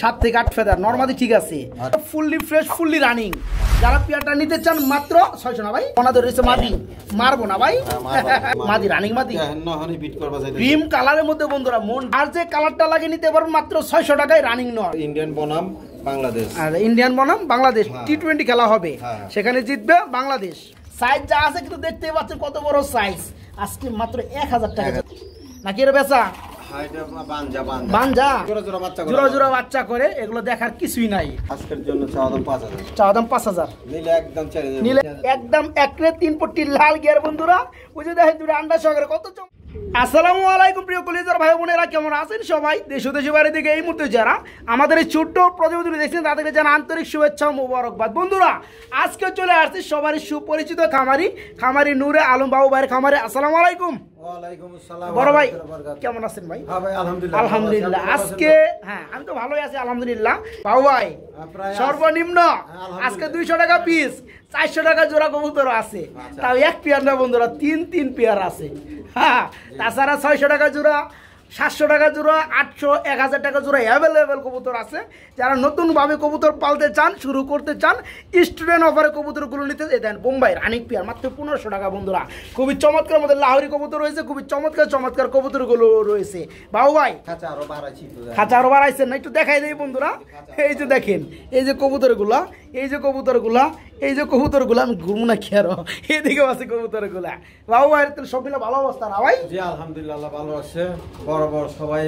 সাত থেকে আট ফেদার নর্মালি ঠিক আছে ফুললি ফ্রেশ ফুললি রানিং যারা পেয়ারটা নিতে চান মাত্র ছয়শো না ভাই ওনাদের রয়েছে মাদি মারবো না ভাই হ্যাঁ, মাদি রানিং মাদি ক্রিম হ্যাঁ, কালারের মধ্যে বন্ধুরা মন আর যে কালারটা লাগে নিতে পারবেন মাত্র ছয়শো টাকায় রানিং নয় ইন্ডিয়ান বনাম বাংলাদেশ ইন্ডিয়ান বনাম বাংলাদেশ টি টোয়েন্টি খেলা হবে হ্যাঁ। সেখানে জিতবে বাংলাদেশ সাইজ যা আছে কিন্তু দেখতেই পাচ্ছেন কত বড় সাইজ আজকে মাত্র এক হাজার টাকা নাকি এর বেচা এগুলো দেখার কিছুই নাই একদম নিলে একদম একরে তিন পট্টি লাল গিয়ার বন্ধুরা ওই দেখেন দুটো আন্ডা সহকারে কত আসসালামু আলাইকুম প্রিয় কলেজার ভাই বোনেরা কেমন আছেন সবাই দেশ দেশে বাইরে থেকে এই মুহূর্তে যারা আমাদের এই ছোট্ট প্রতিবেদন দেখছেন তাদেরকে যেন আন্তরিক শুভেচ্ছা মুবারকবাদ বন্ধুরা আজকে চলে আসছি সবারই সুপরিচিত খামারি খামারি নূরে আলম বাবু ভাইয়ের খামারে আসসালামু আলাইকুম হ্যাঁ আলহামদুলিল্লাহ আজকে হ্যাঁ আমি তো ভালোই আছি আলহামদুলিল্লাহ বাবু ভাই হ্যাঁ, সর্বনিম্ন হ্যাঁ, আজকে দুইশো টাকা পিস চারশো টাকা জোড়া কবুতর আছে আচ্ছা। তাও এক পেয়ার না বন্ধুরা তিন তিন পেয়ার আছে হ্যাঁ তাছাড়া ছয়শো টাকা জোড়া সাতশো টাকা জোড়া আটশো এক হাজার টাকা জোড়া অ্যাভেলেবেল কবুতর আছে যারা নতুনভাবে কবুতর পালতে চান শুরু করতে চান স্টুডেন্ট অফারে কবুতরগুলো নিতে দেন বোম্বাই রানিক পিয়ার মাত্র পনেরোশো টাকা বন্ধুরা খুবই চমৎকার মধ্যে লাহরি কবুতর রয়েছে খুবই চমৎকার চমৎকার কবুতরগুলো রয়েছে বাবু ভাই খাঁচা আরো বাড়াইছেন না একটু দেখাই দেয় বন্ধুরা এই যে দেখেন এই যে কবুতরগুলা এই যে কবুতরগুলা এই যে কবুতরগুলো আমি ঘুরবো না খেয়ার এদিকেও আছে কবুতরগুলা বাবু ভাই তাহলে সব মিলে ভালো অবস্থা না ভাই জি আলহামদুলিল্লাহ ভালো আছে বড় বড় সবাই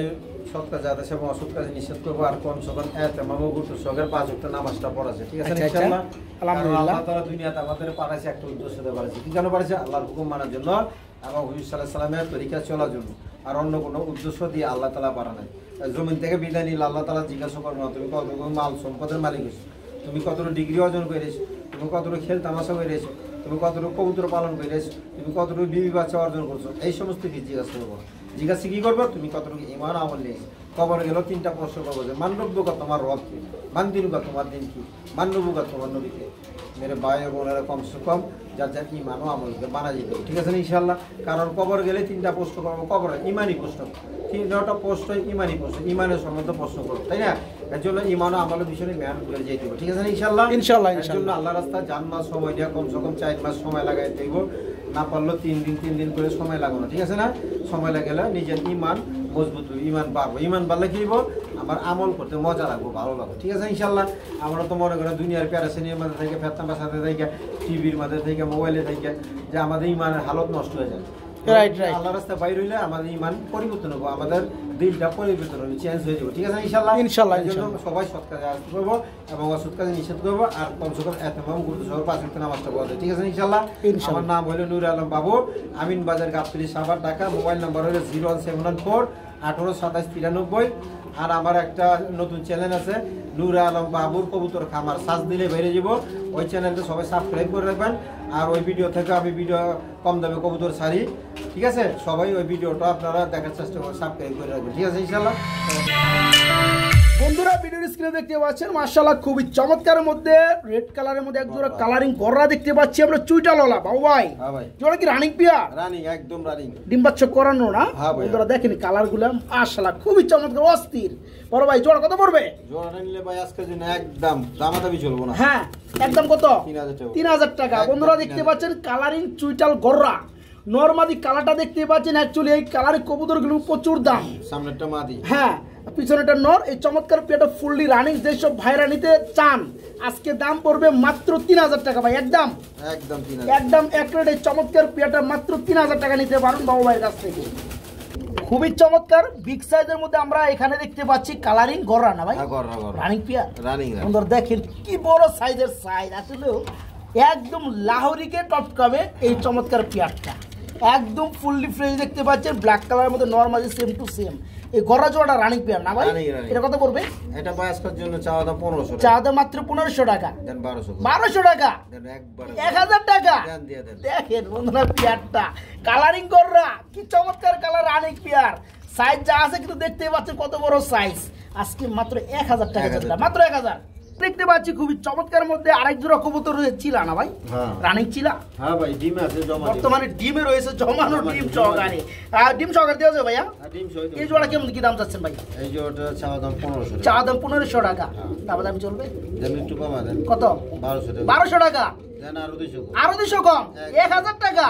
সপ্তাহ যাতে সব অসুখ কাজে নিষেধ করবো আর কম সকাল এত মামু গুরুত্ব সকের পাঁচ উক্ত নামাজটা পড়াছে ঠিক আছে আচ্ছা, আচ্ছা। ইনশাআল্লাহ আলহামদুলিল্লাহ তারা দুনিয়াতে আমাদের পাঠাইছে একটা উদ্দেশ্য দিয়ে পাঠাইছে কি কেন পাঠাইছে আল্লাহর হুকুম মানার জন্য এবং হুজুর সাল্লাহ সাল্লামের তরিকা চলার জন্য আর অন্য কোনো উদ্দেশ্য দিয়ে আল্লাহ তালা বাড়ানো জমিন থেকে বিদায় নিল আল্লাহ তালা জিজ্ঞাসা করবো তুমি কত মাল সম্পদের মালিক তুমি কত ডিগ্রি অর্জন করেছো তুমি কতটুকু খেল তামাশা করে রয়েছো তুমি কতটুকু কবুতর পালন করে রয়েছো তুমি কতটুকু বিবি বাচ্চা অর্জন করছো এই সমস্ত কিছু জিজ্ঞাসা করবো জিজ্ঞাসা কি করবো তুমি কতটুকু ইমান আমলে কবর গেল তিনটা প্রশ্ন করবো যে মান্ডব্যকা তোমার রবকে মান্দিনুকা তোমার দিন কি মান্ডবুকা তোমার নবীকে মেরে ভাই বোনেরা কমসে কম যার যার ইমানও আমলকে মানা যেত ঠিক আছে না ইনশাল্লাহ কারণ কবর গেলে তিনটা প্রশ্ন করবো কবর ইমানই প্রশ্ন তিনটা প্রশ্ন ইমানই প্রশ্ন ইমানের সম্বন্ধে প্রশ্ন করবো তাই না এর জন্য ইমান আমলের বিষয়ে মেহন করে যেতে হবে ঠিক আছে না ইনশাল্লাহ ইনশাল্লাহ ইনশাল্লাহ আল্লাহ রাস্তা জানমাস সময় দেওয়া কমসে কম চার মাস সময় লাগাই দেবো না পারলেও তিন দিন তিন দিন করে সময় লাগানো ঠিক আছে না সময় লাগালে নিজের ইমান মজবুত হইব ইমান বাড়বো ইমান বাড়লে কি হইব আমার আমল করতে মজা লাগবো ভালো লাগবো ঠিক আছে ইনশাল্লাহ আমরা তো মনে করেন দুনিয়ার প্যারাসেনিয়ার মাঝে থেকে ফেতনা বাসাতে থেকে টিভির মাঝে থেকে মোবাইলে থেকে যে আমাদের ইমানের হালত নষ্ট হয়ে যায় রাস্তায় আমাদের ইমান পরিবর্তন আমাদের পরিবর্তন হবে চেঞ্জ হয়ে ঠিক আছে সবাই করবো এবং অসৎ কাজে করবো আর কমসে কম এত নাম হলো আলম বাবু আমিন বাজার গাবতলি সাভার ঢাকা মোবাইল নাম্বার হলো zero one seven one four আঠারো সাতাশ তিরানব্বই আর আমার একটা নতুন চ্যানেল আছে নূর আলম বাবুর কবুতর খামার সাজ দিলে বেড়ে যাব ওই চ্যানেলটা সবাই সাবস্ক্রাইব করে রাখবেন আর ওই ভিডিও থেকে আমি ভিডিও কম দামে কবুতর ছাড়ি ঠিক আছে সবাই ওই ভিডিওটা আপনারা দেখার চেষ্টা করে সাবস্ক্রাইব করে রাখবেন ঠিক আছে ইনশাল্লাহ বন্ধুরা ভিডিওর স্ক্রিনে দেখতে পাচ্ছেন মার্শাল্লাহ খুবই চমৎকার মধ্যে রেড কালারের মধ্যে একজোড়া কালারিং করা দেখতে পাচ্ছি আমরা চুইটা লোলা বাবু হ্যাঁ, ভাই জোড়া কি রানিং পিয়া রানিং একদম রানিং ডিম্বাচ্ছ করানো না হ্যাঁ, বন্ধুরা দেখেন কালার গুলো মার্শাল্লাহ খুবই চমৎকার অস্থির বড় ভাই জোড়া কত পড়বে জোড়া নিলে ভাই আজকে জন্য একদম দামাদামি চলবো না হ্যাঁ একদম কত তিন হাজার টাকা বন্ধুরা দেখতে পাচ্ছেন কালারিং চুইটাল গররা নর্মাদি কালারটা দেখতে পাচ্ছেন অ্যাকচুয়ালি এই কবুতর গুলো প্রচুর দাম সামনেটা মাদি হ্যাঁ পিছনেটা নর এই চমৎকার পেটা ফুললি রানিং যে সব ভাইরা নিতে চান আজকে দাম পড়বে মাত্র তিন হাজার টাকা ভাই একদম একদম একদম এক এই চমৎকার পেয়াটা মাত্র তিন হাজার টাকা নিতে পারুন বাবু ভাই কাছ থেকে খুবই চমৎকার বিগ সাইজের মধ্যে আমরা এখানে দেখতে পাচ্ছি কালারিং গররা না ভাই রানিং পিয়া রানিং সুন্দর দেখেন কি বড় সাইজের সাইজ আসলে একদম লাহোরিকে টপকাবে এই চমৎকার পিয়ারটা একদম ফুললি ফ্রেশ দেখতে পাচ্ছেন ব্ল্যাক কালারের মধ্যে নর্মালি সেম টু সেম এই গরা জোড়াটা রানিং পেয়ার না ভাই এটা কত পড়বে এটা বয়স্কর জন্য চাওয়া দাম 1500 চাওয়া দাম মাত্র 1500 টাকা দেন 1200 1200 টাকা দেন একবার 1000 টাকা দেন দিয়ে দেন দেখেন বন্ধুরা পেয়ারটা কালারিং গড়া কি চমৎকার কালার রানিং পেয়ার সাইজ যা আছে কিন্তু দেখতেই পাচ্ছেন কত বড় সাইজ আজকে মাত্র 1000 টাকা মাত্র 1000 দেখতে পাচ্ছি খুবই চমৎকার মধ্যে আরেক জোড়া কবুতর রয়েছে চিলা না ভাই হ্যাঁ। রানিক চিলা হ্যাঁ ভাই ডিম আছে জমা বর্তমানে ডিমে রয়েছে জমানো ডিম সহকারে ডিম সহকারে দিয়ে আছে ভাইয়া হ্যাঁ, এই জোড়া কেমন কি দাম চাচ্ছেন ভাই এই জোড়াটা চাওয়া দাম পনেরোশো দাম টাকা হ্যাঁ। তারপর দাম চলবে একটু কমা দেন কত বারোশো টাকা আরো দুশো কম এক হাজার টাকা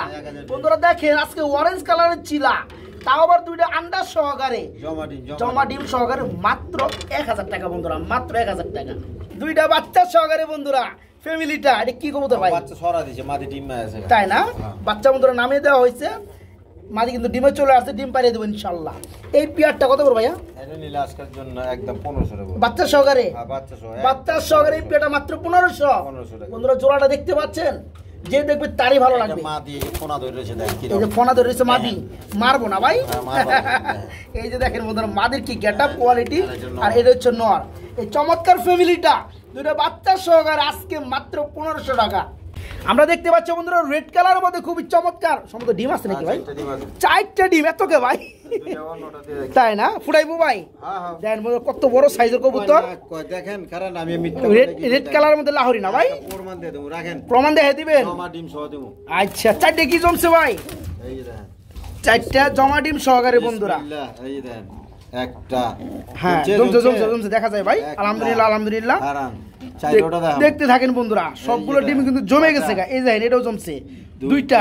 বন্ধুরা দেখেন আজকে অরেঞ্জ কালারের চিলা তাও আবার দুইটা আন্ডার সহকারে জমা ডিম সহকারে মাত্র এক হাজার টাকা বন্ধুরা মাত্র এক হাজার টাকা দুইটা বাচ্চা সহকারে বন্ধুরা ফ্যামিলিটা এটা কি কবুতর ভাই বাচ্চা সরা দিয়েছে মাদি ডিম আছে তাই না হ্যাঁ। বাচ্চা বন্ধুরা নামিয়ে দেওয়া হয়েছে মাঝে কিন্তু ডিমে চলে আসছে ডিম পাড়িয়ে দেবো ইনশাল্লাহ এই পেয়ারটা কত করে ভাইয়া আজকের জন্য একদম পনেরোশো বাচ্চা সহকারে হ্যাঁ, বাচ্চা সহকারে এই পেয়ারটা মাত্র পনেরোশো পনেরোশো বন্ধুরা জোড়াটা দেখতে পাচ্ছেন যে দেখবে তারই ভালো লাগবে মা দিয়ে ফোনা ধরে রয়েছে দেখেন কি এই যে ফোনা ধরে রয়েছে মাদি হ্যাঁ, হ্যাঁ। মারবো না ভাই হ্যাঁ, এই যে দেখেন বন্ধুরা মাদির কি আপ কোয়ালিটি আর এটা হচ্ছে নর এই চমৎকার ফ্যামিলিটা দুটো বাচ্চা সহকার আজকে মাত্র পনেরোশো টাকা আমরা দেখতে পাচ্ছি বন্ধুরা রেড কালার মধ্যে খুবই চমৎকার সম্ভবত ডিম আছে নাকি ভাই চারটা ডিম এত কে ভাই তাই না ফুটাইবো ভাই হ্যাঁ, হ্যাঁ। দেখেন কত বড় সাইজের কবুতর দেখেন কারণ আমি রেড কালার মধ্যে লাহরি না ভাই প্রমাণ দিয়ে দেবো রাখেন প্রমাণ দিয়ে দিবেন ডিম সহ আচ্ছা চারটে কি জমছে ভাই চারটা জমা ডিম সহকারে বন্ধুরা এই দেখেন একটা হ্যাঁ জমছে জমছে জমছে দেখা যায় ভাই আলহামদুলিল্লাহ আলহামদুলিল্লাহ দেখতে থাকেন বন্ধুরা সবগুলো ডিম কিন্তু জমে গেছে এই যাই এটাও জমছে দুইটা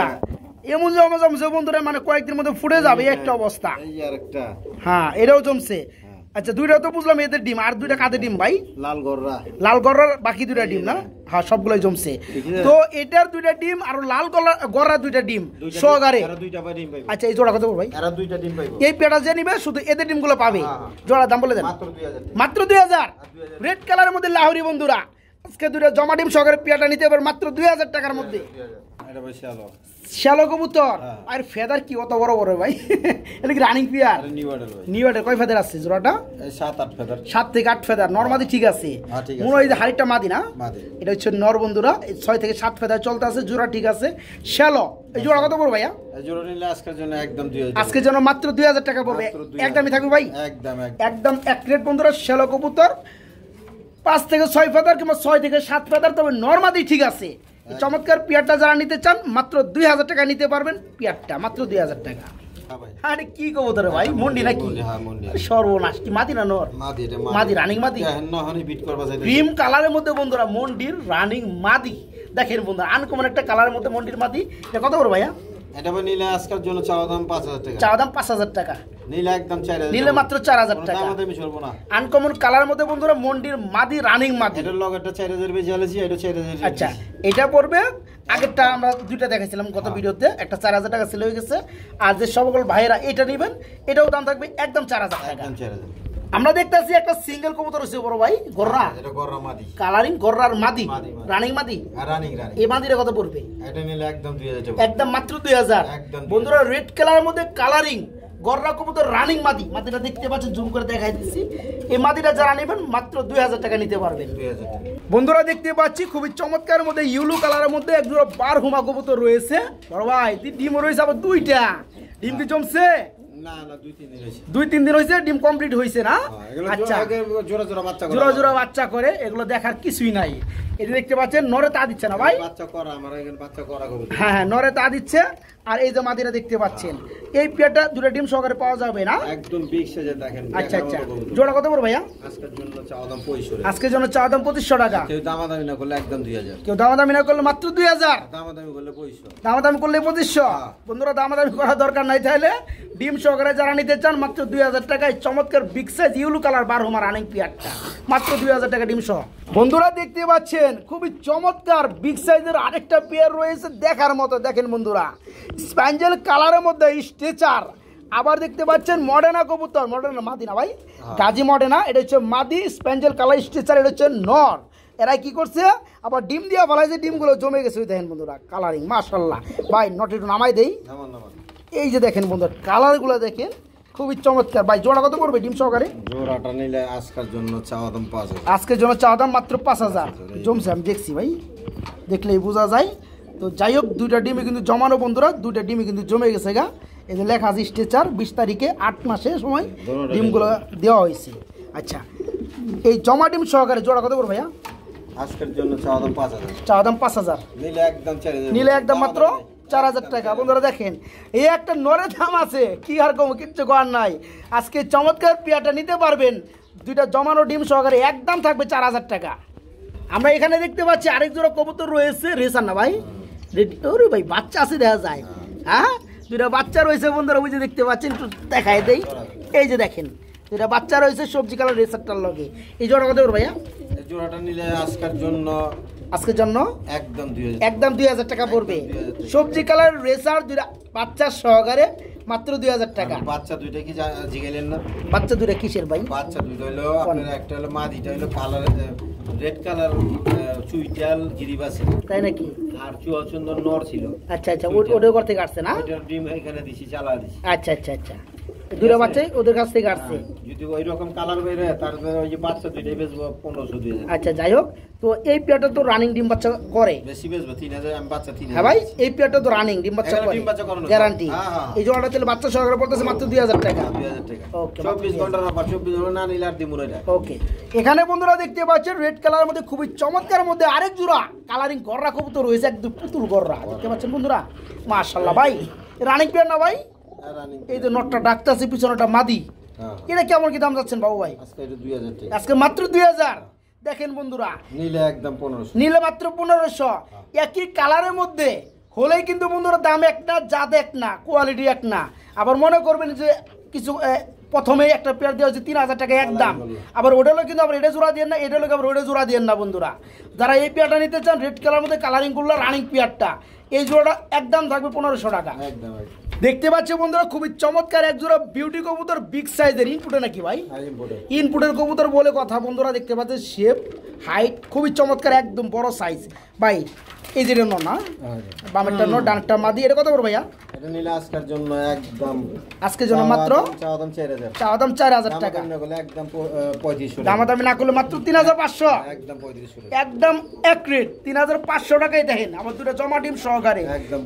এমন জমা জমছে বন্ধুরা মানে কয়েকদিন মধ্যে ফুটে যাবে একটা অবস্থা হ্যাঁ এটাও জমছে আচ্ছা দুইটা তো বুঝলাম এদের ডিম আর দুইটা কাদের ডিম ভাই লাল গররা লাল বাকি দুইটা ডিম না হ্যাঁ সবগুলাই জমছে তো এটার দুইটা ডিম আর লাল গররা দুইটা ডিম সহকারে আচ্ছা এই জোড়া কত ভাই এই পেটা যে নিবে শুধু এদের ডিমগুলো পাবে হ্যাঁ, হ্যাঁ। জোড়া দাম বলে দেন মাত্র দুই হাজার রেড কালারের মধ্যে লাহরি বন্ধুরা আজকে দুটো জমা ডিম সহকারে পেয়াটা নিতে পারবে মাত্র দুই হাজার টাকার মধ্যে শ্যালো কবুতর হ্যাঁ। আর ফেদার কি অত বড় বড় ভাই এটা কি রানিং পিয়ার নিউ কয় ফেদার আছে জোড়াটা সাত আট ফেদার সাত থেকে আট ফেদার নর্মাদি হ্যাঁ, ঠিক আছে মনে হয় হাড়িটা মাদি না এটা হচ্ছে নর বন্ধুরা ছয় থেকে সাত ফেদার চলতে আছে জোড়া ঠিক আছে শ্যালো এই জোড়া কত পড়বে ভাইয়া আজকের জন্য একদম আজকের জন্য মাত্র দুই হাজার টাকা পড়বে একদমই থাকবে ভাই একদম একদম এক প্লেট বন্ধুরা শ্যালো কবুতর পাঁচ থেকে ছয় ফাদার কিংবা ছয় থেকে সাত ফাদার তবে নর্মাদি ঠিক আছে আচ্ছা। চমৎকার পিয়ারটা যারা নিতে চান মাত্র দুই হাজার টাকা নিতে পারবেন পিয়ারটা মাত্র দুই হাজার টাকা হ্যাঁ আরে কি কব ভাই আচ্ছা, নাকি হ্যাঁ, মাদি না মাদি রানিং মাদি ক্রিম হ্যাঁ, কালারের মধ্যে বন্ধুরা মন্ডির রানিং মাদি দেখেন বন্ধুরা আনকমন একটা কালারের মধ্যে মন্ডির মাদি কত বড় ভাইয়া এটা ভাই নিলে আজকের জন্য চাওয়া দাম হাজার টাকা চাওয়া দাম 5000 টাকা নিলে একদম 4000 নিলে মাত্র 4000 টাকা আমাদের আমি চলবো না আনকমন কালার মধ্যে বন্ধুরা মন্ডির মাদি রানিং মাদি এটার লগ চার হাজার বেজে আলেছি এটা 4000 আচ্ছা এটা পড়বে আগেরটা আমরা দুইটা দেখাইছিলাম গত হ্যাঁ। ভিডিওতে একটা চার হাজার টাকা সেল হয়ে গেছে আর যে সকল ভাইয়েরা এটা নেবেন এটাও দাম থাকবে একদম 4000 টাকা চার হাজার আমরা দেখতেছি একটা সিঙ্গেল কবুতর হচ্ছে বড় ভাই গররা এটা হ্যাঁ, গররা মাদি কালারিং গররার মাদি রানিং মাদি হ্যাঁ, রানিং রানিং এই মাদির কত পড়বে এটা নিলে একদম 2000 একদম মাত্র 2000 বন্ধুরা রেড কালারের মধ্যে কালারিং গররা কবুতর রানিং মাদি মাদিটা দেখতে পাচ্ছেন জুম করে দেখাই দিচ্ছি এই মাদিটা যারা নেবেন মাত্র 2000 টাকা নিতে পারবেন 2000 বন্ধুরা দেখতে পাচ্ছি খুবই চমৎকার মধ্যে ইয়েলো কালারের মধ্যে এক বারহুমা বার হুমা কবুতর রয়েছে বড় ভাই ডিম রয়েছে আবার দুইটা ডিম কি জমছে দুই তিন দিন ডিম কমপ্লিট না হ্যাঁ, আচ্ছা জোড়া জোড়া বাচ্চা করে এগুলো দেখার কিছুই নাই এটা দেখতে পাচ্ছেন নরে তা দিচ্ছে না ভাই হ্যাঁ হ্যাঁ নরে তা দিচ্ছে আর এই যে মাদিরা দেখতে পাচ্ছেন এই পেয়ারটা দুটো ডিম সহকারে পাওয়া যাবে না একদম আচ্ছা আচ্ছা জোড়া কত ভাইয়া আজকের জন্য দাম 25 টাকা কেউ না করলে একদম কেউ না করলে মাত্র 2000 দামাদামি করলে 2500 দামাদামি করলে 2500 হ্যাঁ। বন্ধুরা দামি করা দরকার নাই তাহলে ডিম সহকারে যারা নিতে চান মাত্র হাজার টাকায় চমৎকার big size yellow colour bar homer running পেয়ারটা মাত্র হাজার টাকা ডিম সহ বন্ধুরা দেখতে পাচ্ছেন দেখেন খুবই চমৎকার বিগ সাইজের আরেকটা পেয়ার রয়েছে দেখার মতো দেখেন বন্ধুরা স্প্যাঞ্জেল কালারের মধ্যে স্ট্রেচার আবার দেখতে পাচ্ছেন মডেনা কবুতর মডেনা মাদি না ভাই কাজী হ্যাঁ। মডেনা এটা হচ্ছে মাদি স্প্যাঞ্জেল কালার স্ট্রেচার এটা হচ্ছে নর এরা কি করছে আবার ডিম দিয়ে ফেলাইছে ডিমগুলো জমে গেছে দেখেন বন্ধুরা কালারিং মাশাল্লাহ ভাই নট একটু নামাই দেই এই যে দেখেন বন্ধুরা কালারগুলো দেখেন খুবই চমৎকার ভাই জোড়া কত পড়বে ডিম সহকারে জোড়াটা নিলে আজকের জন্য চাওয়া দাম পাঁচ আজকের জন্য চাওয়া দাম মাত্র পাঁচ হাজার জমছে আমি দেখছি ভাই দেখলেই বোঝা যায় তো যাই হোক দুইটা ডিমে কিন্তু জমানো বন্ধুরা দুইটা ডিমে কিন্তু জমে গেছে গা এই যে লেখা আছে স্ট্রেচার বিশ তারিখে আট মাসে সময় ডিমগুলো দেওয়া হয়েছে আচ্ছা এই জমা ডিম সহকারে জোড়া কত পড়বে ভাইয়া আজকের জন্য চাওয়া দাম পাঁচ হাজার চাওয়া দাম পাঁচ হাজার নিলে একদম নিলে একদম মাত্র চার হাজার টাকা বন্ধুরা দেখেন এই একটা নরে দাম আছে কি আর কম কিচ্ছু করার নাই আজকে চমৎকার পেয়াটা নিতে পারবেন দুইটা জমানো ডিম সহকারে একদম থাকবে চার হাজার টাকা আমরা এখানে দেখতে পাচ্ছি আরেক জোড়া কবুতর রয়েছে রেসান না ভাই ওরে ভাই বাচ্চা আছে দেখা যায় হ্যাঁ দুইটা বাচ্চা রয়েছে বন্ধুরা ওই যে দেখতে পাচ্ছেন একটু দেখায় দেই এই যে দেখেন দুটা বাচ্চা রয়েছে সবজি কালার রেসারটার লগে এই জোড়া কত ভাইয়া জোড়াটা নিলে আজকের জন্য আজকের জন্য একদম একদম দুই হাজার টাকা পড়বে সবজি কালার রেসার দুই বাচ্চার সহকারে মাত্র দুই হাজার টাকা বাচ্চা দুইটা কি জিগেলেন না বাচ্চা দুইটা কিসের ভাই বাচ্চা দুইটা হলো আপনার একটা হলো দুইটা হলো কালার রেড কালার চুইটাল গিরিবাসে তাই নাকি আর চুয়াল সুন্দর নর ছিল আচ্ছা আচ্ছা ওটা ওটা করতে আসছে না ডিম এখানে দিছি চালা দিছি আচ্ছা আচ্ছা আচ্ছা বাচ্চাই ওদের কাছ থেকে আসছে হ্যাঁ, যদি ওই রকম কালার বেরে তারপরে ওই যে বাচ্চা দুইটাই বেচবো পনেরোশো আচ্ছা যাই হোক তো এই পেয়ারটা তো রানিং ডিম বাচ্চা করে বেশি বেচবো তিন হাজার আমি বাচ্চা তিন হ্যাঁ ভাই এই পেয়ারটা তো রানিং ডিম বাচ্চা করে গ্যারান্টি হ্যাঁ। এই তাহলে বাচ্চা সরকার পড়তেছে মাত্র দুই হাজার টাকা হ্যাঁ, দুই হাজার টাকা ওকে চব্বিশ ঘন্টা চব্বিশ ঘন্টা না নিলে আর ওকে এখানে বন্ধুরা দেখতে পাচ্ছেন রেড কালারের মধ্যে খুবই চমৎকার মধ্যে আরেক জোড়া কালারিং গররা খুব তো রয়েছে একদম পুতুল গররা দেখতে পাচ্ছেন বন্ধুরা মাশাল্লাহ ভাই রানিং পেয়ার না ভাই এই যে নটটা ডাক্তারছে পিছনটা মাদি হ্যাঁ। এটা কেমন কি দাম যাচ্ছেন বাবু ভাই আজকে মাত্র দুই দেখেন বন্ধুরা নীলে একদম পনেরোশো নীলে মাত্র পনেরোশো হ্যাঁ। একই কালারের মধ্যে হলেই কিন্তু বন্ধুরা দাম এক না যা এক না কোয়ালিটি এক না আবার মনে করবেন যে কিছু প্রথমেই একটা পেয়ার দেওয়া হচ্ছে তিন হাজার টাকা এক দাম আবার ওটা কিন্তু আবার এটা জোড়া দিয়ে না এটা লোক আবার ওটা জোড়া দিয়ে না বন্ধুরা যারা এই পেয়ারটা নিতে চান রেড কালার মধ্যে কালারিং করলো রানিং পেয়ারটা এই জোড়াটা একদম থাকবে পনেরোশো টাকা একদম দেখতে পাচ্ছ বন্ধুরা খুবই চমৎকার একজোড়া বিউটি কবুতর বিগ সাইজের ইনপুটে নাকি ভাই ইনপুটের হ্যাঁ, কবুতর বলে কথা বন্ধুরা দেখতে পাচ্ছেন শেপ হাইট খুবই চমৎকার একদম বড় সাইজ ভাই এই যে নো না হ্যাঁ, হ্যাঁ। বামেরটা নো ডানটা মাদি এটা কত ভাইয়া এটা নিলে আজকের জন্য একদম আজকের জন্য মাত্র 4000 4000 টাকা একদম 3500 দাম না করলে মাত্র 3500 একদম 3500 একদম 3500 টাকাই দেখেন আমার দুটো জমা ডিম সহকারে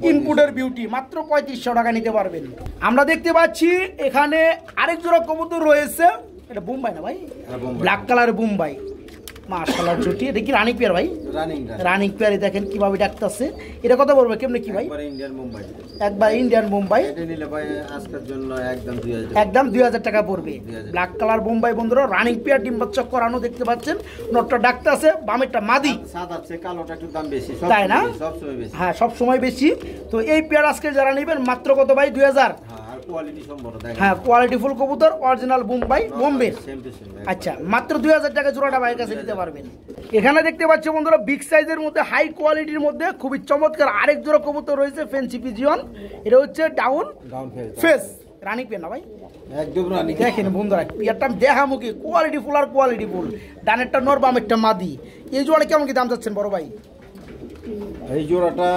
ইনপুটের বিউটি মাত্র 3500 টাকা নিতে পারবেন আমরা দেখতে পাচ্ছি এখানে আরেক জোড়া কবুতর রয়েছে এটা বোম্বাই না ভাই ব্ল্যাক কালার বোম্বাই মাশাল্লাহ জুটি এটা কি রানিং পেয়ার ভাই রানিং পেয়ারে দেখেন কিভাবে ডাকতেছে এটা কথা বলবে কেমনি কি ভাই একবার ইন্ডিয়ান মুম্বাই একদম দুই হাজার টাকা পড়বে ব্ল্যাক কালার মুম্বাই বন্ধুরা রানিং পেয়ার ডিম বাচ্চা করানো দেখতে পাচ্ছেন নটটা ডাকতে আছে বামেরটা মাদি তাই না হ্যাঁ সব সময় বেশি তো এই পেয়ার আজকে যারা নেবেন মাত্র কত ভাই দুই হাজার হ্যাঁ। হ্যাঁ কোয়ালিটি ফুল কবুতর অরিজিনাল বোম্বাই বোম্বে আচ্ছা মাত্র দুই হাজার টাকা জোড়াটা ভাইয়ের কাছে নিতে পারবেন এখানে দেখতে পাচ্ছি বন্ধুরা বিগ সাইজের মধ্যে হাই কোয়ালিটির মধ্যে খুবই চমৎকার আরেক জোড়া কবুতর রয়েছে ফেন্সি পিজিয়ন এটা হচ্ছে ডাউন ফেস রানি পেন ভাই দেখেন বন্ধুরা পেয়ারটা কোয়ালিটি ফুল আর কোয়ালিটি ফুল ডানেরটা নর বামেরটা মাদি এই জোড়া কেমন কি দাম চাচ্ছেন বড় ভাই এই জোড়াটা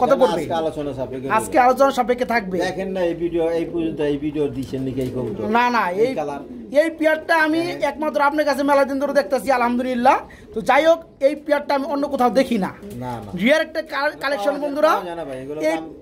কত পড়বে আজকে আলোচনা সাপেক্ষে থাকবে দেখেন না এই ভিডিও এই পর্যন্ত এই ভিডিও দিছেন নাকি না না এই এই পেয়ারটা আমি হ্যাঁ, হ্যাঁ। একমাত্র আপনার কাছে মেলা দিন ধরে দেখতেছি আলহামদুলিল্লাহ তো যাই হোক এই পেয়ারটা আমি অন্য কোথাও দেখি না রিয়ার একটা কালেকশন বন্ধুরা এই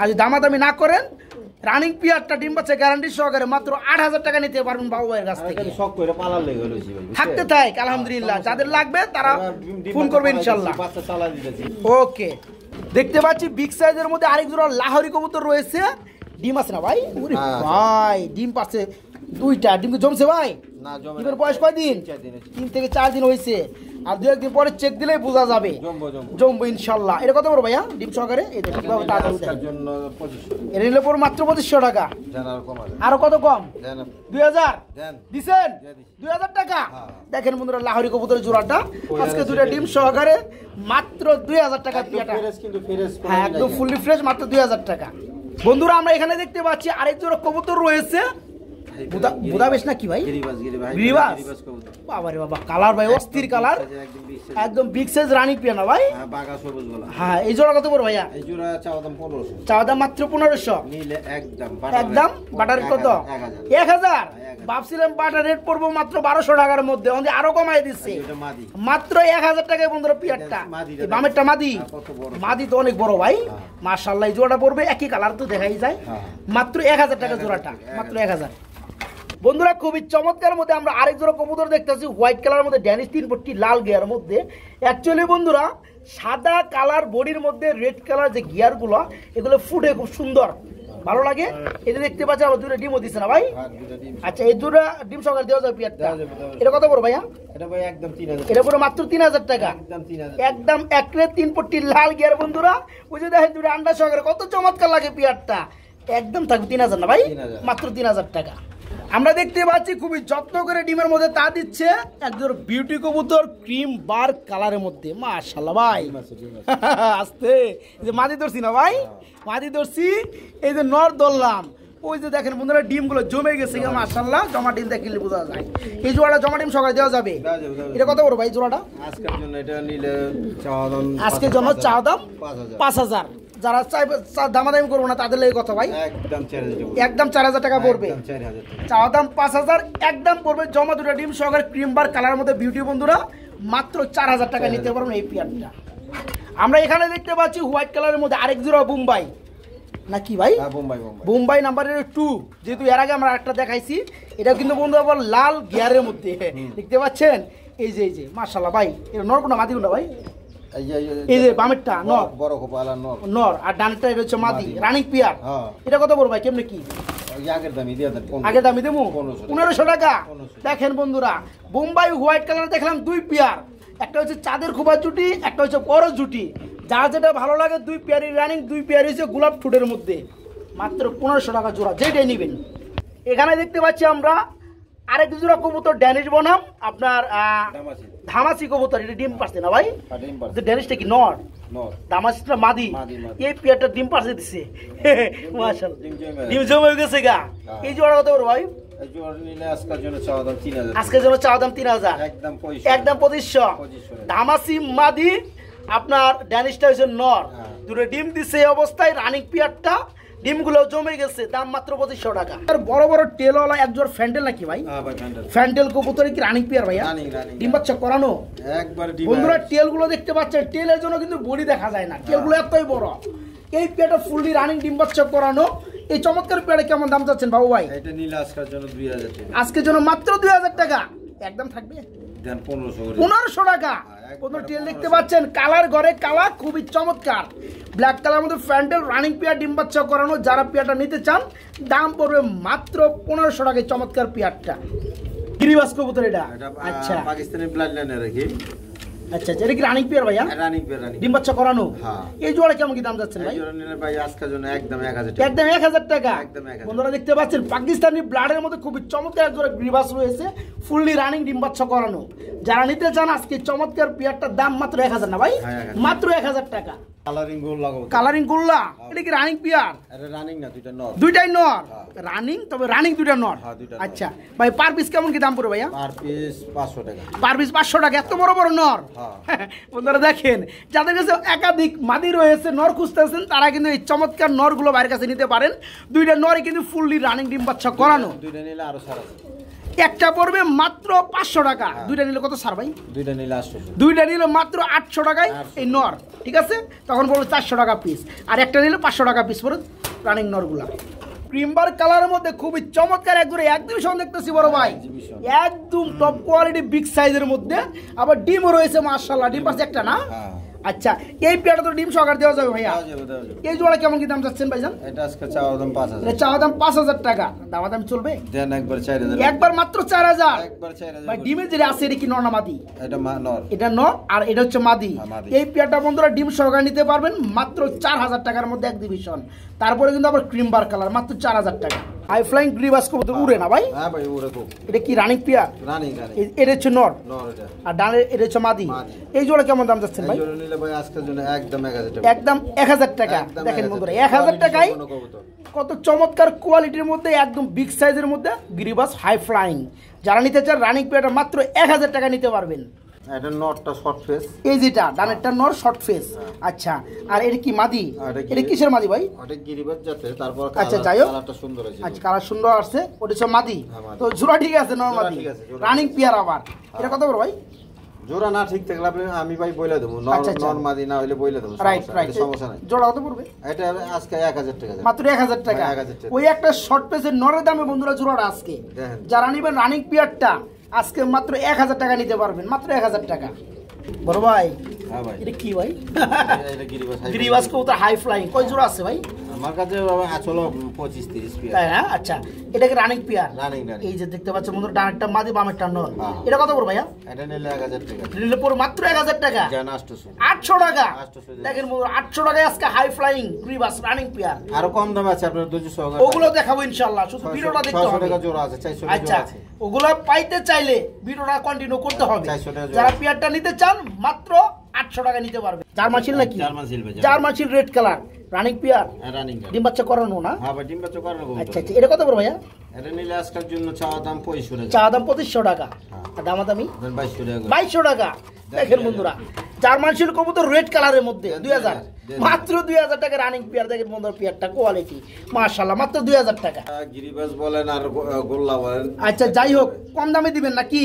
আর যদি দামাদামি না করেন রানিং পিয়ারটা ডিম বাচ্চা গ্যারান্টি সহকারে মাত্র আট হাজার টাকা নিতে পারবেন বাবু ভাইয়ের কাছ থেকে থাকতে থাক আলহামদুলিল্লাহ যাদের লাগবে তারা ফোন করবে ইনশাল্লাহ ওকে দেখতে পাচ্ছি বিগ সাইজের মধ্যে আরেক জোড়া লাহরি কবুতর রয়েছে ডিম আছে না ভাই হ্যাঁ, ভাই ডিম পাচ্ছে দুইটা ডিম জমছে ভাই জমে বয়স কয়দিন তিন থেকে চার দিন হয়েছে আর দু একদিন পরে চেক দিলেই বোঝা যাবে জম্বু ইনশাল্লাহ এটা কত বড় ভাইয়া ডিম সহকারে নিলে পর মাত্র পঁচিশশো টাকা আরো কত কম দুই হাজার দিচ্ছেন দুই হাজার টাকা হ্যাঁ। দেখেন বন্ধুরা লাহরি কবুতরের জোড়াটা আজকে দুইটা ডিম সহকারে মাত্র দুই হাজার টাকা হ্যাঁ একদম ফুললি ফ্রেশ মাত্র দুই হাজার টাকা বন্ধুরা আমরা এখানে দেখতে পাচ্ছি আরেক জোড়া কবুতর রয়েছে বুদাবেশ না কি ভাই গিরিবাস বাবা রে বাবা কালার ভাই অস্থির কালার একদম বিগ সাইজ রানি পিয়ানা ভাই হ্যাঁ, হ্যাঁ এই জোড়া কত বড় ভাইয়া এই জোড়া চাওয়া দাম পনেরোশো চাওয়া দাম মাত্র পনেরোশো একদম একদম বাটার কত এক হাজার ভাবছিলাম বাটার রেট পড়বো মাত্র বারোশো টাকার মধ্যে আমাদের আরো কমাই দিচ্ছে আচ্ছা, মাত্র এক হাজার টাকায় বন্ধুরা পিয়ারটা বামেরটা মাদি হ্যাঁ, মাদি তো অনেক বড় ভাই হ্যাঁ। মার্শাল্লাহ জোড়াটা পড়বে একই কালার তো দেখাই যায় মাত্র এক হাজার টাকা জোড়াটা মাত্র এক হাজার বন্ধুরা খুবই চমৎকার মধ্যে আমরা আরেক জোড়া কবুতর দেখতেছি হোয়াইট কালার মধ্যে ড্যানিশ তিন পট্টি লাল গিয়ার মধ্যে অ্যাকচুয়ালি বন্ধুরা সাদা কালার বডির মধ্যে রেড কালার যে গিয়ারগুলো এগুলো ফুটে খুব সুন্দর ভালো লাগে এটা দেখতে পাচ্ছি আমার দুটো ডিমও দিচ্ছে না ভাই হ্যাঁ, আচ্ছা এই দুটো ডিম সরকার দেওয়া যাবে একটা এটা কত বড় ভাইয়া এটা পুরো মাত্র তিন হাজার টাকা একদম এক রে তিন পট্টি লাল গিয়ার বন্ধুরা বুঝে দেখেন দুটো আন্ডার সরকার কত চমৎকার লাগে পিয়ারটা একদম থাকবে তিন হাজার না ভাই মাত্র তিন হাজার টাকা আমরা দেখতে পাচ্ছি খুবই যত্ন করে ডিমের মধ্যে তা দিচ্ছে একজোর বিউটি কবুতর ক্রিম বার কালারের মধ্যে মাশাল্লাহ ভাই আসতে যে মাদি ধরছি না ভাই হ্যাঁ। মাদি ধরছি এই যে নর ধরলাম ওই যে দেখেন বন্ধুরা ডিমগুলো জমে গেছে মার্শাল্লাহ জমা ডিম দেখলে বোঝা যায় এই জোড়াটা জমা ডিম সকালে দেওয়া যাবে এটা কত করবো ভাই জোড়াটা আজকের জন্য এটা নিলে আজকের জন্য চা দাম পাঁচ হাজার যারা দামাদামি করবো না তাদের লাগে কথা ভাই একদম চার হাজার টাকা পড়বে চাওয়া দাম পাঁচ হাজার একদম পড়বে জমা দুটা ডিম সহকারে ক্রিম বার কালার মধ্যে বিউটি বন্ধুরা মাত্র চার হাজার টাকা নিতে পারবেন এই পিয়ারটা আমরা এখানে দেখতে পাচ্ছি হোয়াইট কালারের মধ্যে আরেক জোড়া বুম্বাই নাকি ভাই বোম্বাই নাম্বারের টু যেহেতু এর আগে আমরা একটা দেখাইছি এটা কিন্তু বন্ধু আবার লাল গিয়ারের মধ্যে দেখতে পাচ্ছেন এই যে এই যে মার্শাল্লাহ ভাই এটা নরকুন্ডা মাতিকুন্ডা ভাই ইয়ে, ইয়ে, ইয়ে, এটা হ্যাঁ। কেমনে কি পনেরোশো টাকা দেখেন বন্ধুরা বোম্বাই হোয়াইট দেখলাম দুই পেয়ার একটা হচ্ছে চাঁদের খোবার জুটি একটা হচ্ছে বড় জুটি যার যেটা ভালো লাগে দুই পেয়ারি রানিং দুই পেয়ারি হচ্ছে গোলাপ ফুটের মধ্যে মাত্র পনেরোশো টাকা জোড়া যেটাই নেবেন এখানে দেখতে পাচ্ছি আমরা আরেক জোড়া কবুতর ড্যানিশ বনাম আপনার ধামাসি কবুতর এটা ডিম পারছে না ভাই ড্যানিসটা কি নর ধামাসিটা মাদি এই পেয়ারটা ডিম পারছে দিছে মার্শাল ডিম জমে গেছে গা হ্যাঁ। এই জোড়া কথা বড় ভাই আজকের জন্য চাওয়া দাম তিন হাজার একদম পঁচিশশো ধামাসি মাদি আপনার ড্যানিশটা হয়েছে নর হ্যাঁ। দুটো ডিম দিছে এই অবস্থায় রানিং পিয়ারটা ডিমগুলো জমে গেছে দাম মাত্র পঁচিশশো টাকা আর বড় বড় টেলওয়ালা একজোর ফ্যান্ডেল নাকি ভাই হ্যাঁ ফ্যান্ডেল কবুতরে কি রানিং পেয়ার ভাইয়া ডিম বাচ্চা করানো বন্ধুরা গুলো দেখতে পাচ্ছেন টেলের জন্য কিন্তু বড়ি দেখা যায় না গুলো হ্যাঁ। এতই বড় এই পেটা ফুললি রানিং ডিম বাচ্চা করানো এই চমৎকার পেয়ারে কেমন দাম চাচ্ছেন বাবু ভাই এটা নিলে আজকের জন্য দুই হাজার আজকের জন্য মাত্র দুই হাজার টাকা একদম থাকবে পনেরোশো টাকা হ্যাঁ। প্রথম টেল দেখতে পাচ্ছেন কালার ঘরে কালা খুবই চমৎকার ব্ল্যাক কালার মধ্যে ফ্যান্ডেল রানিং পেয়ার ডিম্বাচ্ছ করানো যারা পেয়ারটা নিতে চান দাম পড়বে মাত্র পনেরোশো টাকায় চমৎকার পেয়ারটা গিরিবাস কবুতর এটা আচ্ছা পাকিস্তানি ব্লাড লাইনে রাখি আচ্ছা, আচ্ছা এটা কি পেয়ার ভাইয়া পেয়ার হ্যাঁ, করানো হ্যাঁ এই জোড়া কেমন কি দাম যাচ্ছে ভাই জোড়া নিলে ভাই আজকের জন্য একদম 1000 টাকা একদম 1000 টাকা একদম 1000 বন্ধুরা দেখতে পাচ্ছেন পাকিস্তানি ব্লাডের মধ্যে খুবই চমৎকার জোড়া গ্রিভাস রয়েছে ফুললি রানিং ডিম করানো যারা নিতে চান আজকে চমৎকার পেয়ারটার দাম মাত্র 1000 না ভাই হ্যাঁ, মাত্র 1000 টাকা কালারিং গোল্লা কালারিং গোল্লা এটা কি রানিং পিয়ার আরে রানিং না দুইটা নর দুইটাই নর রানিং হ্যাঁ। তবে রানিং দুইটা নর হ্যাঁ, আচ্ছা ভাই পার পিস কেমন কি দাম পড়বে ভাইয়া পার পিস 500 টাকা পার পিস 500 টাকা এত বড় বড় নর হ্যাঁ। বন্ধুরা দেখেন যাদের কাছে একাধিক মাদি রয়েছে নর খুঁজতেছেন তারা কিন্তু এই চমৎকার নরগুলো বাইরের কাছে নিতে পারেন দুইটা নরে কিন্তু ফুললি রানিং ডিম বাচ্চা করানো দুইটা নিলে আরো সারা একটা পড়বে মাত্র পাঁচশো টাকা হ্যাঁ। দুইটা নিলে কত স্যার ভাই দুইটা নিলে আটশো দুইটা নিলে মাত্র আটশো টাকায় এই নর ঠিক আছে তখন পড়বে চারশো টাকা পিস আর একটা নিলে পাঁচশো টাকা পিস পড়ে রানিং নরগুলা প্রিম্বার কালারের মধ্যে খুবই চমৎকার একদম এক্সিবিশন দেখতেছি বড় ভাই একদম টপ কোয়ালিটি বিগ সাইজের মধ্যে আবার ডিমও রয়েছে মার্শাল্লাহ ডিম পাশে একটা না হ্যাঁ। আচ্ছা এই পেয়ারা তো ডিম সকার দেওয়া যাবে ভাইয়া এই জোড়া কেমন কি দাম যাচ্ছেন ভাইজান এটা আজকে চাওয়া দাম পাঁচ হাজার চাওয়া দাম পাঁচ হাজার টাকা দামা দাম চলবে দেন একবার চার হাজার একবার মাত্র চার হাজার একবার চার ভাই ডিমের যেটা আছে এটা কি নর না মাদি এটা নর এটা নর আর এটা হচ্ছে মাদি হ্যাঁ, এই পেয়ারটা বন্ধুরা ডিম সকার নিতে পারবেন মাত্র চার হাজার টাকার মধ্যে এক ডিভিশন তারপরে কিন্তু আবার ক্রিম বার কালার মাত্র চার হাজার টাকা হাই ফ্লাইং গ্রিভাস হ্যাঁ। কবুতর উড়ে না ভাই হ্যাঁ ভাই উড়ে খুব এটা কি রানিং পিয়ার রানিং রানিং এটা হচ্ছে নর নর এটা আর ডানে এটা হচ্ছে মাদি এই জোড়া কেমন দাম যাচ্ছে ভাই জোড়া নিলে ভাই আজকের জন্য একদম 1000 টাকা একদম 1000 টাকা দেখেন বন্ধুরা 1000 টাকায় কত চমৎকার কোয়ালিটির মধ্যে একদম বিগ সাইজের মধ্যে গ্রিভাস হাই ফ্লাইং যারা নিতে চান রানিং পিয়ারটা মাত্র 1000 টাকা নিতে পারবেন হ্যাঁ। আচ্ছা আর এটা কি মাদি এটা কিসের মাদি ভাই আচ্ছা, হোক সুন্দর কালার আচ্ছা, সুন্দর হ্যাঁ, জোড়া আছে রানিং পিয়ার আবার এটা ভাই না ঠিক থাকলে আমি ভাই বলে দেবো আচ্ছা, না হলে দেবো রাইট জোড়া আজকে এক হাজার টাকা মাত্র এক হাজার টাকা হ্যাঁ, ওই একটা দামে বন্ধুরা আজকে যারা নিবেন রানিং পিয়ারটা আজকে মাত্র এক হাজার টাকা নিতে পারবেন মাত্র এক হাজার টাকা বড় ভাই হ্যাঁ কি ভাই গিরিবাস কবুতর হাই ফ্লাইং কয় জোড়া আছে ভাই আমার কাছে পঁচিশ তিরিশ আচ্ছা, রানিং এই যে দেখতে হ্যাঁ। এটা কত ভাইয়া এটা নিলে এক হাজার টাকা নিলে মাত্র এক হাজার টাকা আটশো টাকা দেখেন আটশো আজকে হাই ফ্লাইং রানিং আরো কম আছে আপনার দুশো ওগুলো দেখাবো ইনশাল্লাহ শুধু ভিডিওটা দেখতে হবে জোড়া আছে আচ্ছা ওগুলো পাইতে চাইলে ভিডিওটা কন্টিনিউ করতে হবে যারা পিয়ারটা নিতে চান মাত্র আটশো টাকা নিতে পারবে জার্মাশিল নাকি জার্মাশিল red colour running pair running ডিম বাচ্চা করানো না হ্যাঁ ভাই করানো আচ্ছা আচ্ছা এটা কত করে ভাইয়া এটা নিলে জন্য চা দাম 25 টাকা চা দাম টাকা হ্যাঁ। আর দামি টাকা 2200 টাকা দেখেন বন্ধুরা জার্মান শিল কবুতর রেড কালারের মধ্যে হাজার মাত্র হাজার টাকা রানিং পিয়ার দেখেন বন্ধুরা পিয়ারটা কোয়ালিটি মাশাআল্লাহ মাত্র হাজার টাকা গিরিবাস বলেন আর গোল্লা বলেন আচ্ছা যাই হোক কম দামে দিবেন নাকি